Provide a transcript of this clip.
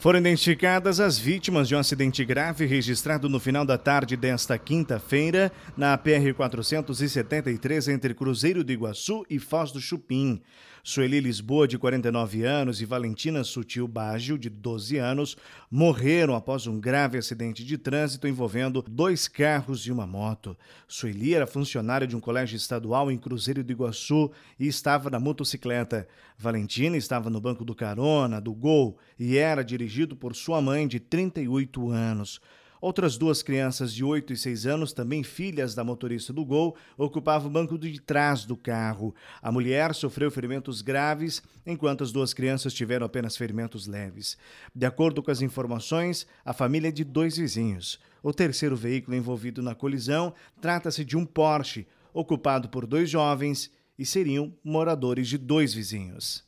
Foram identificadas as vítimas de um acidente grave registrado no final da tarde desta quinta-feira na PR-473 entre Cruzeiro do Iguaçu e Foz do Chupim. Sueli Lisboa, de 49 anos, e Valentina Sutil Baggio, de 12 anos, morreram após um grave acidente de trânsito envolvendo dois carros e uma moto. Sueli era funcionária de um colégio estadual em Cruzeiro do Iguaçu e estava na motocicleta. Valentina estava no banco do carona, do Gol, e era dirigida dirigido por sua mãe, de 38 anos. Outras duas crianças de 8 e 6 anos, também filhas da motorista do Gol, ocupavam o banco de trás do carro. A mulher sofreu ferimentos graves, enquanto as duas crianças tiveram apenas ferimentos leves. De acordo com as informações, a família é de dois vizinhos. O terceiro veículo envolvido na colisão trata-se de um Porsche, ocupado por dois jovens e seriam moradores de dois vizinhos.